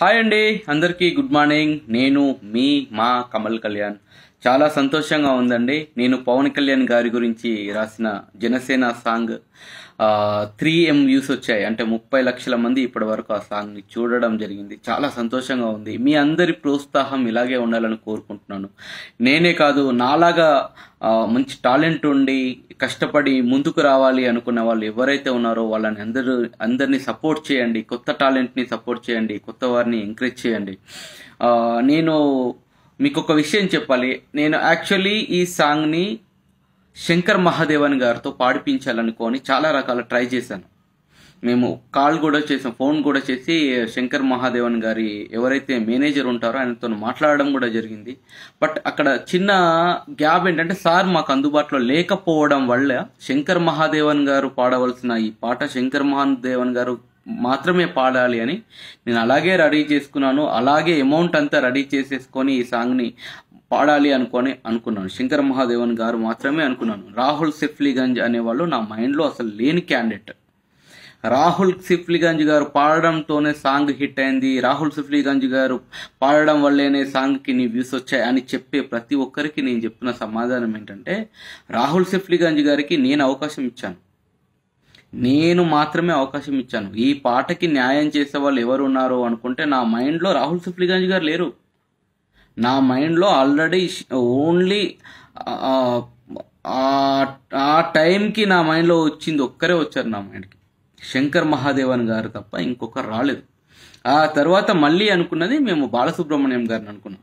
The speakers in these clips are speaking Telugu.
హాయ్ అండి అందరికీ గుడ్ మార్నింగ్ నేను మీ మా కమల్ కళ్యాణ్ చాలా సంతోషంగా ఉందండి నేను పవన్ కళ్యాణ్ గారి గురించి రాసిన Janasena song three M views వచ్చాయి అంటే ముప్పై లక్షల మంది ఇప్పటి వరకు ఆ సాంగ్ని చూడడం జరిగింది చాలా సంతోషంగా ఉంది మీ అందరి ప్రోత్సాహం ఇలాగే ఉండాలని కోరుకుంటున్నాను నేనే కాదు నాలాగా మంచి టాలెంట్ ఉండి కష్టపడి ముందుకు రావాలి అనుకున్న వాళ్ళు ఎవరైతే ఉన్నారో వాళ్ళని అందరూ అందరినీ సపోర్ట్ చేయండి కొత్త టాలెంట్ని సపోర్ట్ చేయండి కొత్త వారిని ఎంకరేజ్ చేయండి నేను మీకు ఒక విషయం చెప్పాలి నేను యాక్చువల్లీ ఈ సాంగ్ని శంకర్ మహాదేవన్ గారితో పాడిపించాలనుకొని చాలా రకాల ట్రై చేశాను మేము కాల్ కూడా చేసాం ఫోన్ కూడా చేసి శంకర్ మహాదేవన్ గారి ఎవరైతే మేనేజర్ ఉంటారో ఆయనతో మాట్లాడడం కూడా జరిగింది బట్ అక్కడ చిన్న గ్యాప్ ఏంటంటే సార్ మాకు అందుబాటులో లేకపోవడం వల్ల శంకర్ మహాదేవన్ గారు పాడవలసిన ఈ పాట శంకర్ మహాదేవన్ గారు మాత్రమే పాడాలి అని నేను అలాగే రెడీ చేసుకున్నాను అలాగే అమౌంట్ అంతా రెడీ చేసేసుకొని ఈ సాంగ్ని పాడాలి అనుకొని అనుకున్నాను శంకర్ మహాదేవన్ గారు మాత్రమే అనుకున్నాను రాహుల్ సిఫ్లీగంజ్ అనేవాళ్ళు నా మైండ్లో అసలు లేని క్యాండిడేట్ రాహుల్ సిఫ్లీగంజ్ గారు పాడడంతోనే సాంగ్ హిట్ అయింది రాహుల్ గంజ్ గారు పాడడం వల్లేనే సాంగ్కి నీ వ్యూస్ వచ్చాయి అని చెప్పే ప్రతి ఒక్కరికి నేను చెప్పిన సమాధానం ఏంటంటే రాహుల్ సిఫ్లీగంజ్ గారికి నేను అవకాశం ఇచ్చాను నేను మాత్రమే అవకాశం ఇచ్చాను ఈ పాటకి న్యాయం చేసే వాళ్ళు ఎవరు ఉన్నారు అనుకుంటే నా మైండ్లో రాహుల్ సిఫ్లీగంజ్ గారు లేరు నా మైండ్లో ఆల్రెడీ ఓన్లీ ఆ టైంకి నా మైండ్లో వచ్చింది ఒక్కరే వచ్చారు నా మైండ్కి శంకర్ మహాదేవన్ గారు తప్ప ఇంకొకరు రాలేదు ఆ తర్వాత మళ్ళీ అనుకున్నది మేము బాలసుబ్రహ్మణ్యం గారిని అనుకున్నాం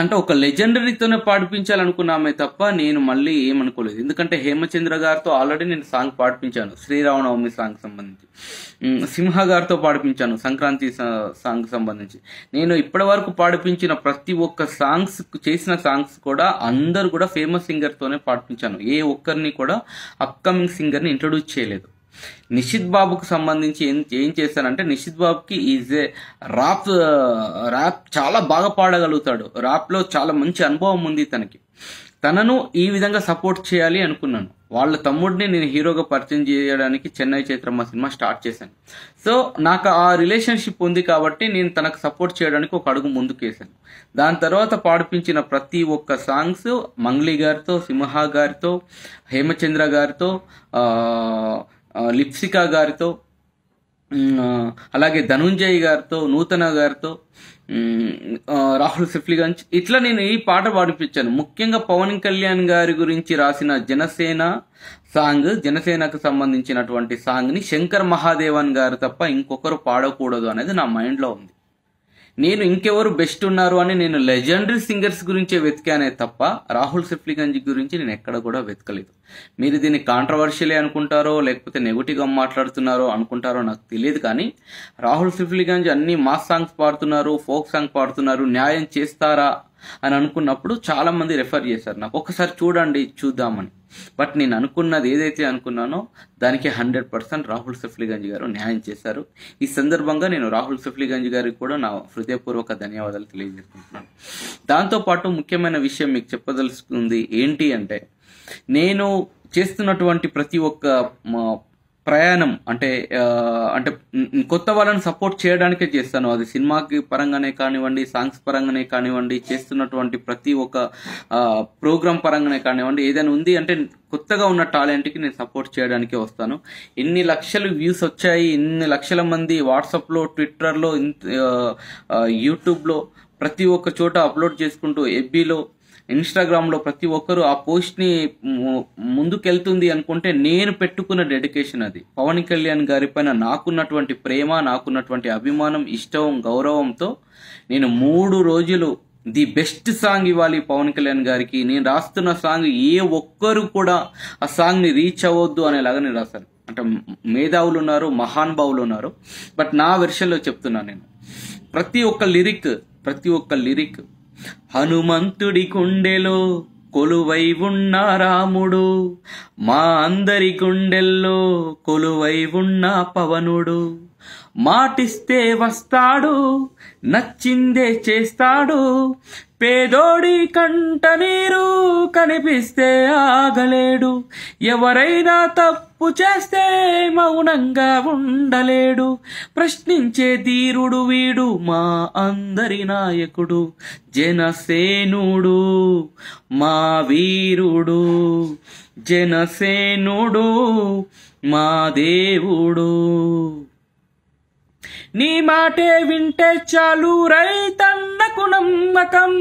అంటే ఒక లెజెండరీతోనే పాడిపించాలనుకున్నామే తప్ప నేను మళ్ళీ ఏమనుకోలేదు ఎందుకంటే హేమచంద్ర గారితో ఆల్రెడీ నేను సాంగ్ పాడిపించాను శ్రీరామనవమి సాంగ్ సంబంధించి సింహ గారితో పాడిపించాను సంక్రాంతి సాంగ్ సంబంధించి నేను ఇప్పటి వరకు పాడిపించిన ప్రతి ఒక్క సాంగ్స్ చేసిన సాంగ్స్ కూడా అందరు కూడా ఫేమస్ సింగర్తోనే పాడిపించాను ఏ ఒక్కరిని కూడా అప్కమింగ్ సింగర్ని ఇంట్రొడ్యూస్ చేయలేదు నిషిత్ బాబుకు సంబంధించి ఏం ఏం చేశానంటే నిషిత్ బాబుకి ఈజ్ ఏ ర్యాప్ ర్యాప్ చాలా బాగా పాడగలుగుతాడు ర్యాప్లో చాలా మంచి అనుభవం ఉంది తనకి తనను ఈ విధంగా సపోర్ట్ చేయాలి అనుకున్నాను వాళ్ళ తమ్ముడిని నేను హీరోగా పరిచయం చేయడానికి చెన్నై చైత్రమ్మ సినిమా స్టార్ట్ చేశాను సో నాకు ఆ రిలేషన్షిప్ ఉంది కాబట్టి నేను తనకు సపోర్ట్ చేయడానికి ఒక అడుగు ముందుకేశాను దాని తర్వాత పాడిపించిన ప్రతి ఒక్క సాంగ్స్ మంగ్లీ గారితో సింహ గారితో హేమచంద్ర గారితో లిప్సికా గారితో అలాగే ధనుంజయ్ గారితో నూతన గారితో రాహుల్ సిఫ్లీ ఇట్లా నేను ఈ పాట పాడిపించాను ముఖ్యంగా పవన్ కళ్యాణ్ గారి గురించి రాసిన జనసేన సాంగ్ జనసేనకు సంబంధించినటువంటి సాంగ్ని శంకర్ మహాదేవన్ గారు తప్ప ఇంకొకరు పాడకూడదు అనేది నా మైండ్లో ఉంది నేను ఇంకెవరు బెస్ట్ ఉన్నారు అని నేను లెజెండరీ సింగర్స్ గురించే వెతికానే తప్ప రాహుల్ సిఫ్లిగంజ్ గురించి నేను ఎక్కడ కూడా వెతకలేదు మీరు దీన్ని కాంట్రవర్షియలే అనుకుంటారో లేకపోతే నెగిటివ్గా మాట్లాడుతున్నారో అనుకుంటారో నాకు తెలియదు కానీ రాహుల్ సిఫ్లిగంజ్ అన్ని మాస్ సాంగ్స్ పాడుతున్నారు ఫోక్ సాంగ్ పాడుతున్నారు న్యాయం చేస్తారా అని అనుకున్నప్పుడు చాలామంది రెఫర్ చేశారు నాకు ఒకసారి చూడండి చూద్దామని బట్ నేను అనుకున్నది ఏదైతే అనుకున్నానో దానికి హండ్రెడ్ పర్సెంట్ రాహుల్ గంజ్ గారు న్యాయం చేశారు ఈ సందర్భంగా నేను రాహుల్ గంజ్ గారికి కూడా నా హృదయపూర్వక ధన్యవాదాలు తెలియజేసుకుంటున్నాను దాంతోపాటు ముఖ్యమైన విషయం మీకు చెప్పదలుచుకుంది ఏంటి అంటే నేను చేస్తున్నటువంటి ప్రతి ఒక్క ప్రయాణం అంటే అంటే కొత్త వాళ్ళని సపోర్ట్ చేయడానికే చేస్తాను అది సినిమాకి పరంగానే కానివ్వండి సాంగ్స్ పరంగానే కానివ్వండి చేస్తున్నటువంటి ప్రతి ఒక్క ప్రోగ్రామ్ పరంగానే కానివ్వండి ఏదైనా ఉంది అంటే కొత్తగా ఉన్న టాలెంట్కి నేను సపోర్ట్ చేయడానికే వస్తాను ఎన్ని లక్షలు వ్యూస్ వచ్చాయి ఎన్ని లక్షల మంది వాట్సాప్లో ట్విట్టర్లో యూట్యూబ్లో ప్రతి ఒక్క చోట అప్లోడ్ చేసుకుంటూ ఎబ్బీలో ఇన్స్టాగ్రామ్లో ప్రతి ఒక్కరు ఆ పోస్ట్ని ముందుకెళ్తుంది అనుకుంటే నేను పెట్టుకున్న డెడికేషన్ అది పవన్ కళ్యాణ్ గారి పైన నాకున్నటువంటి ప్రేమ నాకున్నటువంటి అభిమానం ఇష్టం గౌరవంతో నేను మూడు రోజులు ది బెస్ట్ సాంగ్ ఇవ్వాలి పవన్ కళ్యాణ్ గారికి నేను రాస్తున్న సాంగ్ ఏ ఒక్కరు కూడా ఆ సాంగ్ని రీచ్ అవ్వద్దు అనేలాగా నేను రాశాను అంటే మేధావులు ఉన్నారు మహానుభావులు ఉన్నారు బట్ నా వెర్షన్లో చెప్తున్నాను నేను ప్రతి ఒక్క లిరిక్ ప్రతి ఒక్క లిరిక్ హనుమంతుడి కుండెలో కొలువై ఉన్న రాముడు మా అందరి గుండెల్లో కొలువై ఉన్న పవనుడు మాటిస్తే వస్తాడు నచ్చిందే చేస్తాడు పేదోడి కంట నీరు కనిపిస్తే ఆగలేడు ఎవరైనా తప్పు చేస్తే మౌనంగా ఉండలేడు ప్రశ్నించే ధీరుడు వీడు మా అందరి నాయకుడు జనసేనుడు మా వీరుడు జనసేనుడు మా దేవుడు నీ మాటే వింటే చాలు రైతన్నకు నమ్మకం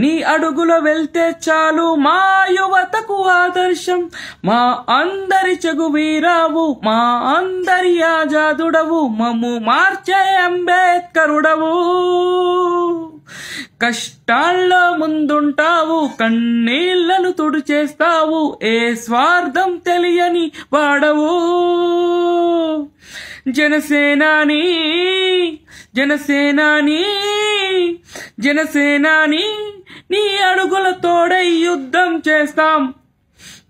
నీ అడుగులో వెళ్తే చాలు మా యువతకు ఆదర్శం మా అందరి చెగు వీరావు మా అందరి ఆజాదుడవు మమ్ము మార్చే అంబేద్కరుడవు కష్టాల్లో ముందుంటావు కన్నీళ్లను తుడిచేస్తావు ఏ స్వార్థం తెలియని వాడవు జనసేనాని జనసేనాని జనసేనాని నీ అడుగుల తోడై యుద్ధం చేస్తాం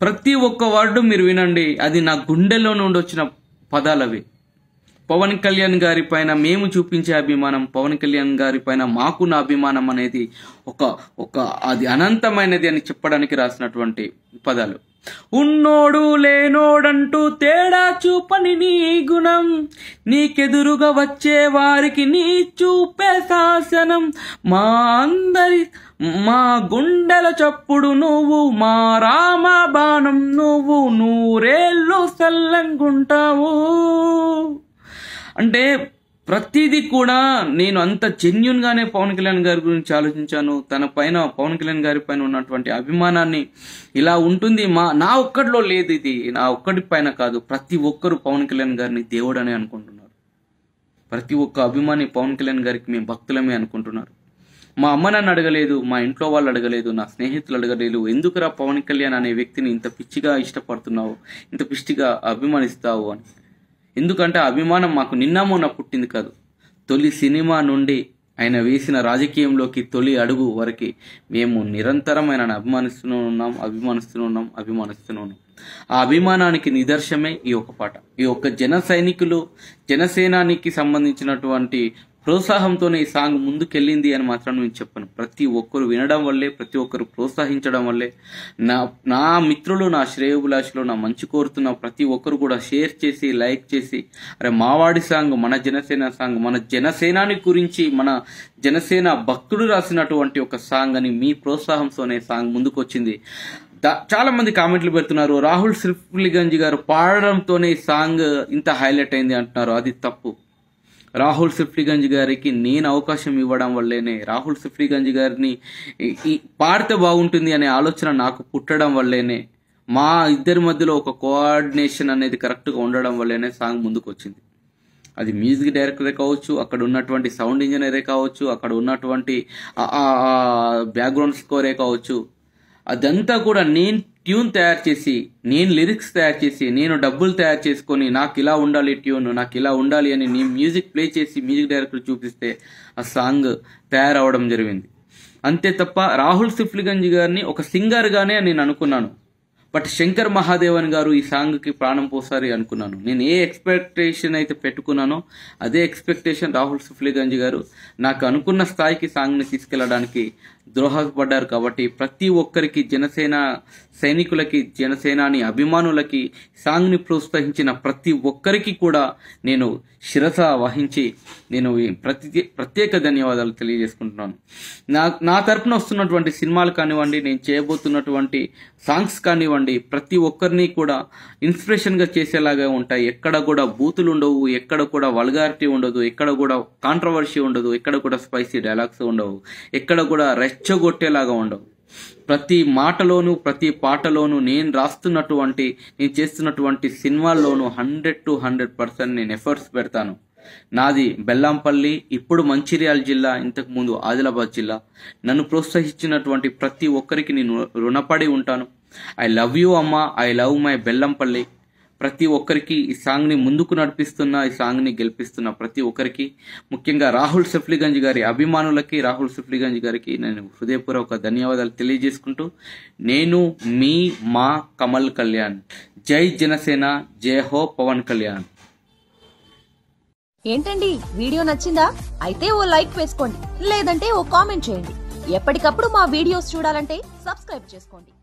ప్రతి ఒక్క వర్డు మీరు వినండి అది నా గుండెల్లో నుండి వచ్చిన పదాలవి పవన్ కళ్యాణ్ గారి పైన మేము చూపించే అభిమానం పవన్ కళ్యాణ్ గారి పైన మాకు నా అభిమానం అనేది ఒక ఒక అది అనంతమైనది అని చెప్పడానికి రాసినటువంటి పదాలు ఉన్నోడు లేనోడంటూ తేడా చూపని నీ గుణం నీకెదురుగా వచ్చే వారికి నీ చూపే శాసనం మా అందరి మా గుండెల చప్పుడు నువ్వు మా రామ బాణం నువ్వు నూరేళ్ళు సల్లంగుంటావు అంటే ప్రతిదీ కూడా నేను అంత గానే పవన్ కళ్యాణ్ గారి గురించి ఆలోచించాను తన పైన పవన్ కళ్యాణ్ గారి పైన ఉన్నటువంటి అభిమానాన్ని ఇలా ఉంటుంది మా నా ఒక్కడిలో లేదు ఇది నా ఒక్కడి పైన కాదు ప్రతి ఒక్కరు పవన్ కళ్యాణ్ గారిని దేవుడనే అనుకుంటున్నారు ప్రతి ఒక్క అభిమాని పవన్ కళ్యాణ్ గారికి మేము భక్తులమే అనుకుంటున్నారు మా అమ్మ నన్ను అడగలేదు మా ఇంట్లో వాళ్ళు అడగలేదు నా స్నేహితులు అడగలేదు ఎందుకురా పవన్ కళ్యాణ్ అనే వ్యక్తిని ఇంత పిచ్చిగా ఇష్టపడుతున్నావు ఇంత పిచ్చిగా అభిమానిస్తావు అని ఎందుకంటే అభిమానం మాకు నిన్న మొన్న పుట్టింది కాదు తొలి సినిమా నుండి ఆయన వేసిన రాజకీయంలోకి తొలి అడుగు వరకు మేము నిరంతరం ఆయన అభిమానిస్తూనే ఉన్నాం అభిమానిస్తూనే ఉన్నాం అభిమానిస్తూనే ఉన్నాం ఆ అభిమానానికి నిదర్శమే ఈ ఒక పాట ఈ ఒక్క జన సైనికులు జనసేనానికి సంబంధించినటువంటి ప్రోత్సాహంతోనే ఈ సాంగ్ ముందుకెళ్ళింది అని మాత్రం నేను చెప్పను ప్రతి ఒక్కరు వినడం వల్లే ప్రతి ఒక్కరు ప్రోత్సహించడం వల్లే నా నా మిత్రులు నా శ్రేయోభిలాషులు నా మంచి కోరుతున్న ప్రతి ఒక్కరు కూడా షేర్ చేసి లైక్ చేసి అరే మావాడి సాంగ్ మన జనసేన సాంగ్ మన జనసేనాని గురించి మన జనసేన భక్తుడు రాసినటువంటి ఒక సాంగ్ అని మీ ప్రోత్సాహంతోనే సాంగ్ ముందుకొచ్చింది చాలా మంది కామెంట్లు పెడుతున్నారు రాహుల్ సిల్ఫ్లిగంజ్ గారు పాడడంతోనే ఈ సాంగ్ ఇంత హైలైట్ అయింది అంటున్నారు అది తప్పు రాహుల్ సిఫ్లిగంజ్ గారికి నేను అవకాశం ఇవ్వడం వల్లేనే రాహుల్ సిఫ్లిగంజ్ గారిని పాడితే బాగుంటుంది అనే ఆలోచన నాకు పుట్టడం వల్లేనే మా ఇద్దరి మధ్యలో ఒక కోఆర్డినేషన్ అనేది కరెక్ట్గా ఉండడం వల్లనే సాంగ్ ముందుకు వచ్చింది అది మ్యూజిక్ డైరెక్టరే కావచ్చు అక్కడ ఉన్నటువంటి సౌండ్ ఇంజనీరే కావచ్చు అక్కడ ఉన్నటువంటి బ్యాక్గ్రౌండ్ స్కోరే కావచ్చు అదంతా కూడా నేను ట్యూన్ తయారు చేసి నేను లిరిక్స్ తయారు చేసి నేను డబ్బులు తయారు చేసుకొని నాకు ఇలా ఉండాలి ట్యూన్ నాకు ఇలా ఉండాలి అని నీ మ్యూజిక్ ప్లే చేసి మ్యూజిక్ డైరెక్టర్ చూపిస్తే ఆ సాంగ్ తయారవడం జరిగింది అంతే తప్ప రాహుల్ సిఫ్లిగంజ్ గారిని ఒక సింగర్గానే నేను అనుకున్నాను బట్ శంకర్ మహాదేవన్ గారు ఈ సాంగ్కి ప్రాణం పోసారి అనుకున్నాను నేను ఏ ఎక్స్పెక్టేషన్ అయితే పెట్టుకున్నానో అదే ఎక్స్పెక్టేషన్ రాహుల్ సుఫ్లిగంజ్ గారు నాకు అనుకున్న స్థాయికి సాంగ్ని తీసుకెళ్ళడానికి ద్రోహపడ్డారు కాబట్టి ప్రతి ఒక్కరికి జనసేన సైనికులకి జనసేనాని అభిమానులకి సాంగ్ని ప్రోత్సహించిన ప్రతి ఒక్కరికి కూడా నేను శిరస వహించి నేను ప్రతి ప్రత్యేక ధన్యవాదాలు తెలియజేసుకుంటున్నాను నా నా తరపున వస్తున్నటువంటి సినిమాలు కానివ్వండి నేను చేయబోతున్నటువంటి సాంగ్స్ కానివ్వండి ప్రతి ఒక్కరిని కూడా ఇన్స్పిరేషన్గా చేసేలాగా ఉంటాయి ఎక్కడ కూడా బూతులు ఉండవు ఎక్కడ కూడా వల్గారిటీ ఉండదు ఎక్కడ కూడా కాంట్రవర్సీ ఉండదు ఎక్కడ కూడా స్పైసీ డైలాగ్స్ ఉండవు ఎక్కడ కూడా రెస్ట్ రెచ్చగొట్టేలాగా ఉండవు ప్రతి మాటలోను ప్రతి పాటలోను నేను రాస్తున్నటువంటి నేను చేస్తున్నటువంటి సినిమాల్లోనూ హండ్రెడ్ టు హండ్రెడ్ పర్సెంట్ నేను ఎఫర్ట్స్ పెడతాను నాది బెల్లాంపల్లి ఇప్పుడు మంచిర్యాల జిల్లా ఇంతకుముందు ఆదిలాబాద్ జిల్లా నన్ను ప్రోత్సహించినటువంటి ప్రతి ఒక్కరికి నేను రుణపడి ఉంటాను ఐ లవ్ యూ అమ్మ ఐ లవ్ మై బెల్లంపల్లి ప్రతి ఒక్కరికి ఈ సాంగ్ని ముందుకు నడిపిస్తున్న ఈ సాంగ్ని గెలిపిస్తున్న ప్రతి ఒక్కరికి ముఖ్యంగా రాహుల్ సెఫ్లిగంజ్ గారి అభిమానులకి రాహుల్ సెఫ్లిగంజ్ గారికి నేను హృదయపూర్వక ధన్యవాదాలు తెలియజేసుకుంటూ నేను మీ మా కమల్ కళ్యాణ్ జై జనసేన జై హో పవన్ కళ్యాణ్ ఏంటండి వీడియో నచ్చిందా అయితే ఓ లైక్ వేసుకోండి లేదంటే ఓ కామెంట్ చేయండి ఎప్పటికప్పుడు మా వీడియోస్ చూడాలంటే సబ్స్క్రైబ్ చేసుకోండి